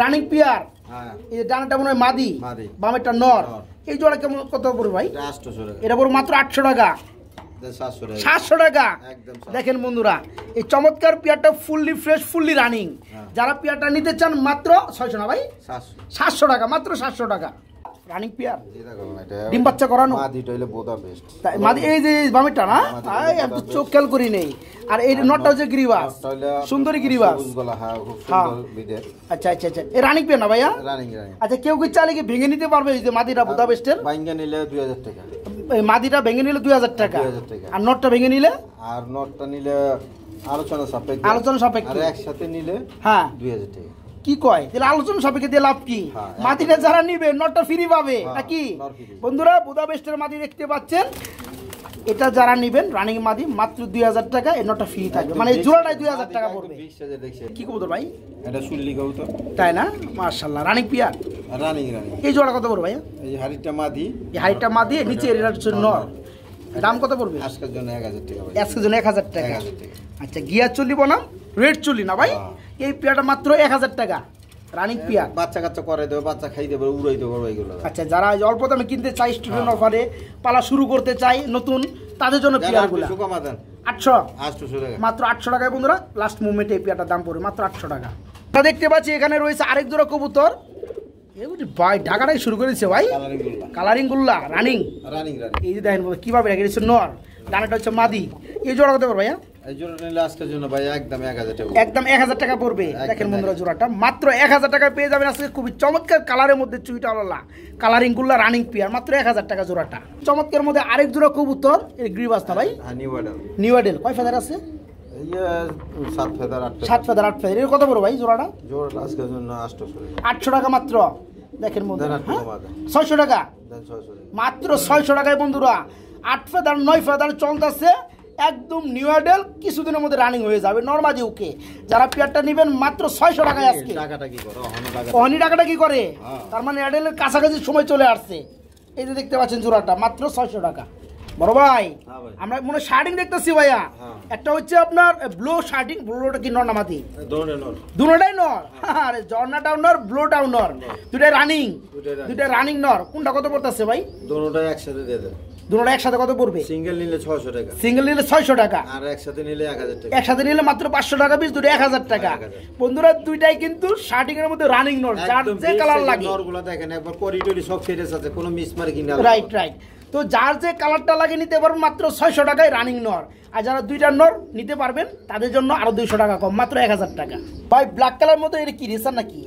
রানিং হ্যাঁ, পিয়ার হ্যাঁ। এই ডানাটা মনে হয় মাদি বামেরটা নর এই জোড়া কেমন কত পড়বে ভাই এটা পড়বে মাত্র আটশো টাকা সাতশো টাকা দেখেন বন্ধুরা এই চমৎকার পেয়ারটা ফুললি ফ্রেশ ফুললি রানিং হ্যাঁ। যারা পিয়ারটা নিতে চান মাত্র ছয়শো না ভাই সাতশো টাকা মাত্র সাতশো টাকা রানিং ডিম বাচ্চা করানো এই যে না আমি চোখ খেয়াল করি নেই আর এই নটটা হচ্ছে গিরিবাস সুন্দরী গিরিবাস হ্যাঁ, হ্যাঁ। আচ্ছা আচ্ছা আচ্ছা এই রানিং না ভাইয়া আচ্ছা কেউ কি চালে কি ভেঙে নিতে পারবে এই যে মাদিটা বুদাবেস্টের ভেঙে নিলে দুই হাজার টাকা মাদিটা ভেঙে নিলে দুই হাজার টাকা আর নটটা ভেঙে নিলে আর নটটা নিলে আলোচনা সাপেক্ষে আলোচনা সাপেক্ষে একসাথে নিলে হ্যাঁ দুই হাজার টাকা কি কয় তাহলে আলোচনা সাপেক্ষে দিয়ে লাভ কি হ্যাঁ, হ্যাঁ। মাটিটা যারা নিবে নটটা ফ্রি পাবে হ্যাঁ, নাকি বন্ধুরা বুদাবেস্টের মাটি দেখতে পাচ্ছেন এটা যারা নিবেন রানিং মাদি মাত্র দুই হাজার টাকা এর নটা ফ্রি থাকবে মানে জোড়াটাই দুই হাজার টাকা পড়বে কি তোর ভাই এটা শুনলি তো তাই না মার্শাল্লাহ রানিং পিয়া রানিং রানিং এই জোড়া কত পড়বে ভাই এই হাড়িটা মাদি এই হাড়িটা মাদি নিচে এর হচ্ছে নর দাম কত পড়বে আজকের জন্য এক হাজার টাকা আজকের জন্য এক হাজার টাকা আচ্ছা গিয়ার চলিব না রেড চুলি না ভাই হ্যাঁ। এই পেয়াটা মাত্র এক হাজার টাকা রানিং পেয়া বাচ্চা কাচ্চা করে দেবে বাচ্চা খাই দেবে উড়াই দেবে আচ্ছা যারা অল্প দামে কিনতে চাই হ্যাঁ। স্টুডেন্ট অফারে পালা শুরু করতে চাই নতুন তাদের জন্য পিয়াগুলো আটশো মাত্র আটশো টাকায় বন্ধুরা লাস্ট মুভমেন্টে এই পেয়াটার দাম পড়বে মাত্র আটশো টাকা তা দেখতে পাচ্ছি এখানে রয়েছে আরেক জোড়া কবুতর ভাই ঢাকাটাই শুরু করেছে ভাই কালারিং গুল্লা রানিং রানিং এই যে দেখেন কিভাবে রেখেছে নর ডানাটা হচ্ছে মাদি এই জোড়া কত ভাইয়া একদম টাকা পড়বে বন্ধুরা মাত্র 1000 টাকা পেয়ে যাবেন খুবই চমৎকার কালারের মধ্যে কালারিং রানিং পিয়ার মাত্র টাকা চমৎকার মধ্যে ভাই হ্যাঁ, কয় ফেদার আছে সাত ফেদার সাত ফেদার আট ভাই টাকা মাত্র হ্যাঁ? ছয়শো টাকা মাত্র ছয়শো টাকায় বন্ধুরা আট ফেদার নয় ফেদার চলতেছে একদম নিউ আইডেল কিছুদিনের মধ্যে রানিং হয়ে যাবে নর্মাদি ওকে যারা পেয়ারটা নেবেন মাত্র ছয়শো টাকায় আসছে অহনি টাকাটা কি করে হ্যাঁ। তার মানে অ্যাডেলের কাছাকাছি সময় চলে আসছে এই যে দেখতে পাচ্ছেন জোড়াটা মাত্র ছয়শো টাকা বড় ভাই হ্যাঁ আমরা মনে শার্টিং দেখতেছি ভাইয়া হ্যাঁ। একটা হচ্ছে আপনার ব্লো শার্টিং ব্লুটা কি নর নামাতি দুটাই নর আরে জর্না টাউনর ব্লো টাউনর দুটাই রানিং দুটাই রানিং নর কোনটা কত পড়তেছে ভাই দুটাই একসাথে দিয়ে দেবেন দুটো একসাথে কত পড়বে সিঙ্গেল নিলে টাকা সিঙ্গেল নিলে টাকা আর একসাথে নিলে টাকা একসাথে নিলে মাত্র 500 টাকা দুটো হ্যাঁ, টাকা বন্ধুরা দুইটাই কিন্তু শার্টিং এর মধ্যে রানিং যার যে কালার লাগে দেখেন একবার করিডোরি সব ফেরেস আছে কোনো না রাইট রাইট তো যার যে কালারটা লাগে নিতে পারবেন মাত্র ছয়শো টাকায় রানিং নর আর যারা দুইটা নর নিতে পারবেন তাদের জন্য আরো দুইশো টাকা কম মাত্র এক হাজার টাকা ভাই ব্ল্যাক কালার মতো এটা কি রেসার নাকি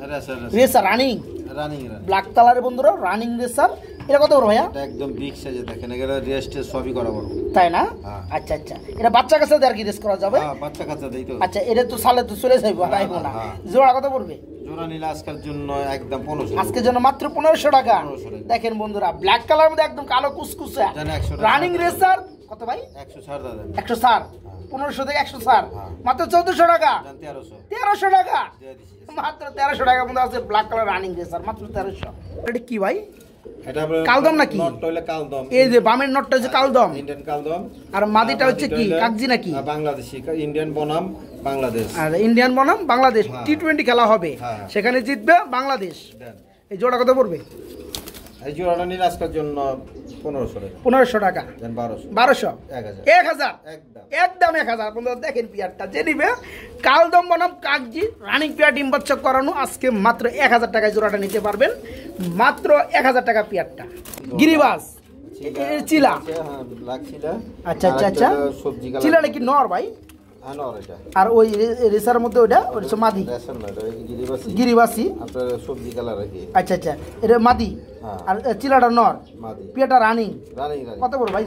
রেসার রানিং ব্ল্যাক কালারের বন্ধুরা রানিং রেসার এটা কত বড় ভাইয়া একদম বিগ সাইজে দেখেন এগুলো রেস্টে সবই করা বড় তাই না হ্যাঁ। আচ্ছা আচ্ছা এটা বাচ্চা কাছে আর কি রেস্ট করা যাবে হ্যাঁ বাচ্চা কাছে দেই তো আচ্ছা এটা তো সালে তো চলে যাইবো আইবো না হ্যাঁ। জোড়া কত পড়বে টাকা ব্ল্যাক কালার মধ্যে একদম কালো কুসকুসে রানিং রেসার কত ভাই 160 দাদা 160 হ্যাঁ। পনেরোশো থেকে একশো সার মাত্র চোদ্দশো টাকা তেরোশো টাকা মাত্র তেরোশো টাকা মধ্যে আছে ব্ল্যাক কালার রানিং ড্রেস আর মাত্র তেরোশো এটা কি ভাই টি টোয়েন্টি হ্যাঁ। খেলা হবে হ্যাঁ। সেখানে জিতবে বাংলাদেশ এই জোড়া কত পড়বে এই জোড়াটা জন্য পনেরোশো টাকা বারোশো এক হাজার একদম এক হাজার দেখেন পিয়ারটা যে নিবে কালদম বনাম কাগজি রানিং পিয়ার ডিম করানো আজকে মাত্র এক হাজার টাকায় জোড়াটা নিতে পারবেন মাত্র এক হাজার টাকা পেয়ারটা গিরিবাস হ্যাঁ, চিলা আচ্ছা আচ্ছা আচ্ছা চিলাটা কি নর ভাই আর ওই রেসার মধ্যে ওইটা ওটা মাদি গিরিবাসি আচ্ছা আচ্ছা এটা মাদি হ্যাঁ। আর চিলাটা নর পিয়াটা রানিং কত বড় ভাই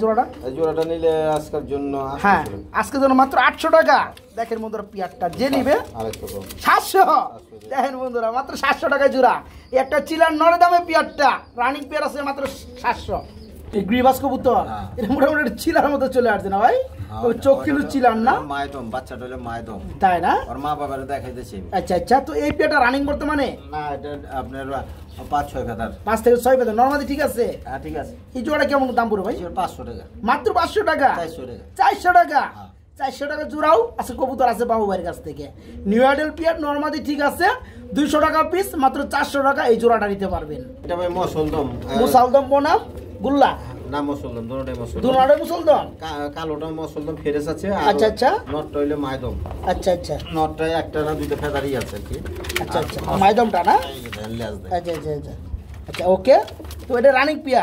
জোড়াটা নিলে আজকের জন্য হ্যাঁ আজকের জন্য মাত্র আটশো টাকা দেখেন বন্ধুরা পিয়ারটা যে হ্যাঁ, নিবে সাতশো দেখেন বন্ধুরা মাত্র সাতশো টাকা জোড়া একটা চিলার নরের দামে পিয়ারটা রানিং পিয়ার আছে মাত্র সাতশো গ্রিবাস কবুতর হ্যাঁ। এটা মোটামুটি চিলার মতো চলে আসছে না ভাই হ্যাঁ, চোখ কিন্তু চিলার না মায়দম বাচ্চাটা হলে মায়দম তাই না ওর মা দেখাই দিচ্ছে আচ্ছা আচ্ছা তো এই পেটা রানিং বর্তমানে না এটা আপনার পাঁচ ছয় ফেদার পাঁচ থেকে ছয় ফেদার নর্মালি ঠিক আছে হ্যাঁ ঠিক আছে এই জোড়া কেমন দাম পড়বে ভাই পাঁচশো টাকা মাত্র পাঁচশো টাকা চারশো টাকা চারশো টাকা হ্যাঁ। চারশো টাকা জোড়াও আছে আচ্ছা, কবুতর আছে বাবু ভাইয়ের কাছ থেকে নিউ আইডেল পিয়ার নর্মালি ঠিক আছে দুইশো টাকা পিস মাত্র চারশো টাকা এই জোড়াটা নিতে পারবেন এটা ভাই মসলদম মুসালদম বনা গুল্লা না মুসলমান দুটোটাই মুসলমান দুটোটাই মুসলমান কালোটা মুসলমান ফেরেস আছে আচ্ছা আচ্ছা নটটা হইলো মায়দম আচ্ছা আচ্ছা নটটা একটা না দুটো ফেদারি আছে কি আচ্ছা আচ্ছা মায়দমটা না আচ্ছা আচ্ছা আচ্ছা আচ্ছা ওকে তো এটা রানিং পিয়া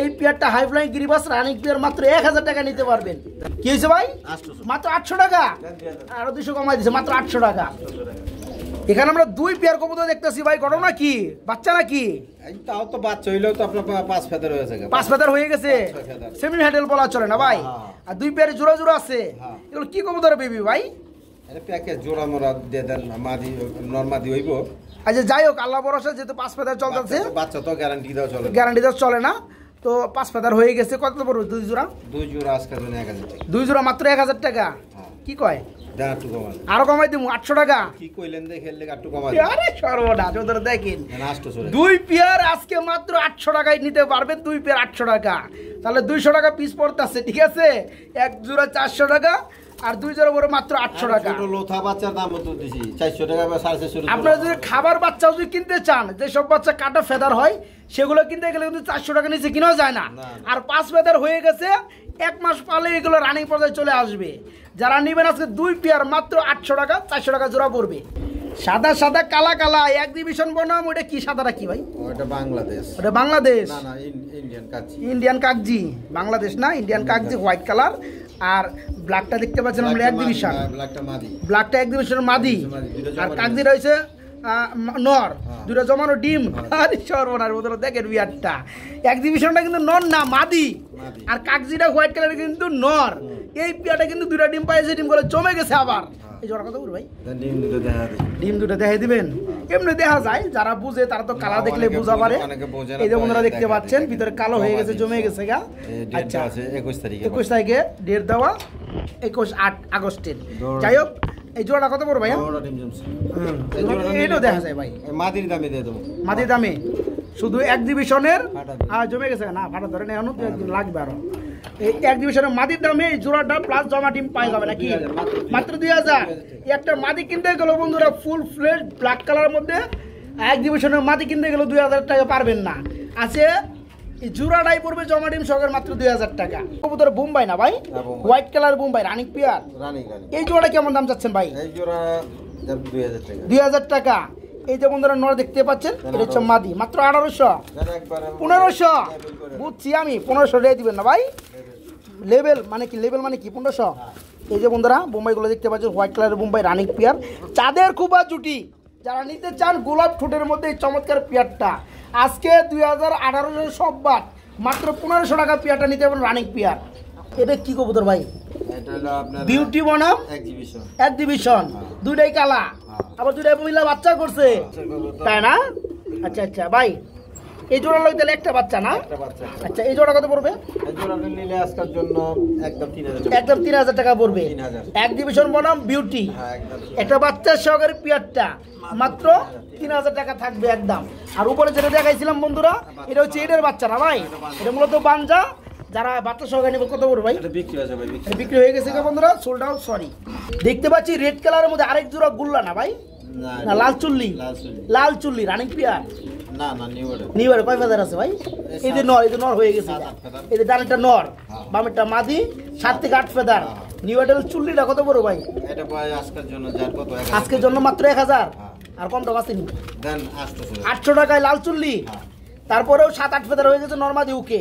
এই পেয়ারটা হাই ফ্লাইং গিরিবাস রানিং পেয়ার মাত্র এক হাজার টাকা নিতে পারবেন কি হয়েছে ভাই মাত্র আটশো টাকা আরো দুশো কমাই দিয়েছে মাত্র আটশো টাকা এখানে আমরা দুই পেয়ার কবুতর দেখতেছি ভাই ঘটনা কি বাচ্চা নাকি তাও তো বাচ্চা হইলেও তো আপনার পাঁচ ফেদার হয়ে গেছে পাঁচ ফেদার হয়ে গেছে সেমি হ্যান্ডেল বলা চলে না ভাই হ্যাঁ, হ্যাঁ। আর দুই পেয়ার জোড়া জোড়া আছে হ্যাঁ। এগুলো কি কবুতর বেবি ভাই প্যাকেজ জোড়া মোড়া দিয়ে দেন মাদি হইব আচ্ছা যাই হোক আল্লাহ বরসা যেহেতু পাঁচ ফেদার চলতেছে বাচ্চা তো গ্যারান্টি দেওয়া চলে গ্যারান্টি দেওয়া চলে না তো পাঁচ পাতার হয়ে গেছে কত পড়বে দুই জোড়া দুই জোড়া আজকের জন্য এক হাজার দুই জোড়া মাত্র এক হাজার টাকা হ্যাঁ। কি কয় আরো কমাই দিব আটশো টাকা দেখেন দুই পেয়ার আজকে মাত্র আটশো টাকায় নিতে পারবেন দুই পেয়ার আটশো টাকা তাহলে দুইশো টাকা পিস পড়তেছে ঠিক আছে এক জোড়া চারশো টাকা আর দুই জোড়া বড় মাত্র আটশো টাকা লোথা বাচ্চার দাম দিছি চারশো টাকা আপনারা যদি খাবার বাচ্চাও যদি কিনতে চান যেসব বাচ্চা কাটা ফেদার হয় সেগুলো কিনতে গেলে কিন্তু চারশো টাকা নিচে কিনাও যায় না আর পাঁচ ফেদার হয়ে গেছে এক মাস পালে এগুলো রানিং পর্যায়ে চলে আসবে যারা নেবেন আজকে দুই পেয়ার মাত্র আটশো টাকা চারশো টাকা জোড়া পড়বে সাদা সাদা কালা কালা এক বনাম ওটা কি সাদাটা কি ভাই ওটা বাংলাদেশ ওটা বাংলাদেশ ইন্ডিয়ান কাকজি ইন্ডিয়ান কাকজি বাংলাদেশ না ইন্ডিয়ান কাকজি হোয়াইট কালার আর ব্ল্যাকটা দেখতে পাচ্ছেন আমরা এক ব্ল্যাকটা মাদি ব্ল্যাকটা এক মাদি হ্যাঁ, আর কাকদি রয়েছে নর হ্যাঁ। দুটা জমানো ডিম হ্যাঁ। আরে সর্বনার মতো দেখেন বিয়ারটা এক্সিবিশনটা কিন্তু নর না মাদি আর কাগজিটা হোয়াইট কালারের কিন্তু নর এই পিয়াটা কিন্তু দুটা ডিম পাইছে ডিম করে জমে গেছে আবার হ্যাঁ। এই জোড়া কথা ভাই ডিম দুটো দেখা ডিম দুটো দেখাই দিবেন এমনি দেখা যায় যারা বুঝে তারা তো কালা দেখলে বুঝা পারে এই যে বন্ধুরা দেখতে পাচ্ছেন ভিতরে কালো হয়ে গেছে জমে গেছে গা আচ্ছা একুশ তারিখে একুশ তারিখে ডেট দেওয়া একুশ আট আগস্টের যাই হোক এই জোড়াটা কত পড়বে ভাইয়া এটাও দেখা যায় ভাই মাদির দামে দিয়ে দেবো মাদির দামে শুধু এক্সিবিশনের আর জমে গেছে না ভাড়া ধরেন এখনো একদিন লাগবে আরো এই এক্সিবিশনের মাটির দামে এই জোড়াটা প্লাস জমা টিম পাওয়া যাবে নাকি মাত্র দুই হাজার একটা মাটি কিনতে গেল বন্ধুরা ফুল ফ্লেট ব্ল্যাক কালারের মধ্যে এক্সিবিশনের মাটি কিনতে গেলে দুই হাজার টাকা পারবেন না আছে এই জোড়াটাই পড়বে জমা ডিম শখের মাত্র দুই হাজার টাকা কবুতর বোম্বাই না ভাই হোয়াইট হ্যাঁ, কালার বোম্বাই রানিক পিয়ার এই জোড়া কেমন দাম চাচ্ছেন ভাই দুই হাজার টাকা এই যে বন্ধুরা নড় দেখতে পাচ্ছেন এটা হচ্ছে মাদি মাত্র আঠারোশো পনেরোশো বুঝছি আমি পনেরোশো রে দিবেন না ভাই লেভেল মানে কি লেভেল মানে কি পনেরোশো হ্যাঁ। এই যে বন্ধুরা বোম্বাইগুলো দেখতে পাচ্ছেন হোয়াইট কালারের বোম্বাই রানিক পিয়ার চাঁদের খুবা জুটি যারা নিতে চান গোলাপ ঠোঁটের মধ্যে এই চমৎকার পিয়ারটা আজকে দুই হাজার আঠারো সব বাদ মাত্র পনেরোশো টাকা পিয়াটা নিতে পারেন রানিং পিয়ার এটা কি তোর ভাই বিউটি বনাম এক্সিবিশন হ্যাঁ। দুইটাই কালা হ্যাঁ। আবার দুইটাই মহিলা বাচ্চা করছে তাই না আচ্ছা আচ্ছা ভাই এই জোড়া লাগে তাহলে একটা বাচ্চা না আচ্ছা এই জোড়া কত পড়বে একদম তিন হাজার টাকা পড়বে এক ডিভিশন বনাম বিউটি হ্যাঁ, একটা বাচ্চার পিয়ারটা মাত্র তিন হাজার টাকা থাকবে একদম আর উপরে যেটা দেখাইছিলাম বন্ধুরা এটা হচ্ছে এটার বাচ্চা না ভাই এটা মূলত বাঞ্জা যারা বাচ্চা সহকারী নেবে কত বড় ভাই বিক্রি হয়ে গেছে বন্ধুরা সোল্ড আউট সরি দেখতে পাচ্ছি রেড কালারের মধ্যে আরেক জোড়া গুল্লা না ভাই লাল চুল্লি লাল চুল্লি রানিং পিয়ার না কয় ফেদার আছে ভাই এই যে নর এই নর হয়ে গেছে এই যে ডানেরটা নর বামেরটা মাদি সাত থেকে আট ফেদার হ্যাঁ, হ্যাঁ। নিউ চুল্লিটা কত বড় ভাই আজকের জন্য মাত্র এক হাজার হ্যাঁ। আর কমটা টাকা আটশো টাকায় লাল চুল্লি তারপরেও সাত আট ফেদার হয়ে গেছে নর্মাদি উকে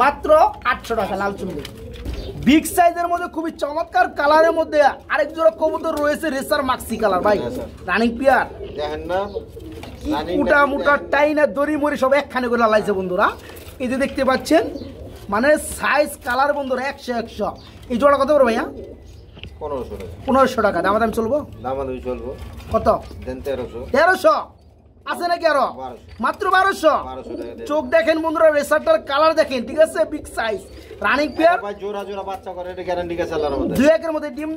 মাত্র আটশো টাকা লাল চুল্লি বিগ সাইজের মধ্যে খুবই চমৎকার কালারের মধ্যে আরেক জোড়া কবুতর রয়েছে রেসার মাক্সি কালার ভাই রানিং প্লেয়ার দেখেন না উটা মুটা টাইনা দড়ি মরি সব একখানে করে লাগাইছে বন্ধুরা এই যে দেখতে পাচ্ছেন মানে সাইজ কালার বন্ধুরা একশো একশো এই জোড়া কত করে ভাইয়া পনেরোশো টাকা দাম দাম চলবো দাম চলবো কত তেরোশো তেরোশো আছে নাকি আরো মাত্র বারোশো চোখ দেখেন বন্ধুরা রেসারটার কালার দেখেন ঠিক আছে বিগ সাইজ রানিং পেয়ার জোড়া জোড়া বাচ্চা করে দুই একের মধ্যে ডিম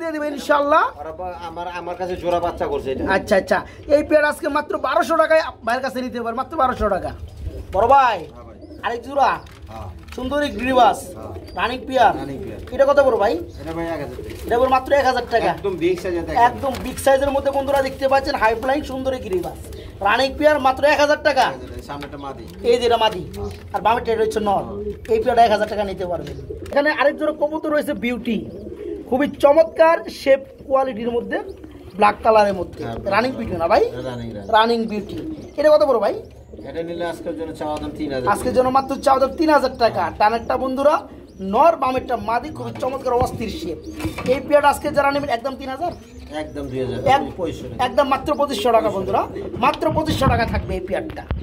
আমার আমার কাছে বাচ্চা করছে আচ্ছা আচ্ছা এই পেয়ার আজকে মাত্র টাকায় বাইরের কাছে নিতে পারবেন মাত্র বারোশো টাকা বড় ভাই হ্যাঁ আরেক জোড়া হ্যাঁ। সুন্দরী গ্রিবাস রানিং পিয়ার এটা কত বড় ভাই এটা বড় মাত্র এক হাজার টাকা একদম বিগ সাইজের মধ্যে বন্ধুরা দেখতে পাচ্ছেন হাই সুন্দরী গ্রিবাস রানিক পেয়ার মাত্র এক হাজার টাকা এই যেটা মাদি আর বামেটা রয়েছে নল এই পেয়ারটা এক হাজার টাকা নিতে পারবে এখানে আরেক জোড়া কবুতর রয়েছে বিউটি খুবই চমৎকার শেপ কোয়ালিটির মধ্যে ব্ল্যাক কালারের মধ্যে রানিং হ্যাঁ, বিউটি না ভাই রানিং বিউটি এটা কত বড় ভাই এটা আজকের জন্য চাওয়া দাম হাজার মাত্র চাওয়া তিন হাজার টাকা টানেরটা বন্ধুরা নর বামেরটা মাদি খুবই চমৎকার অস্থির শেপ এই পেয়ার আজকে যারা নেবেন একদম তিন হাজার একদম একদম মাত্র পঁচিশশো টাকা বন্ধুরা মাত্র পঁচিশশো টাকা থাকবে এই পেয়ারটা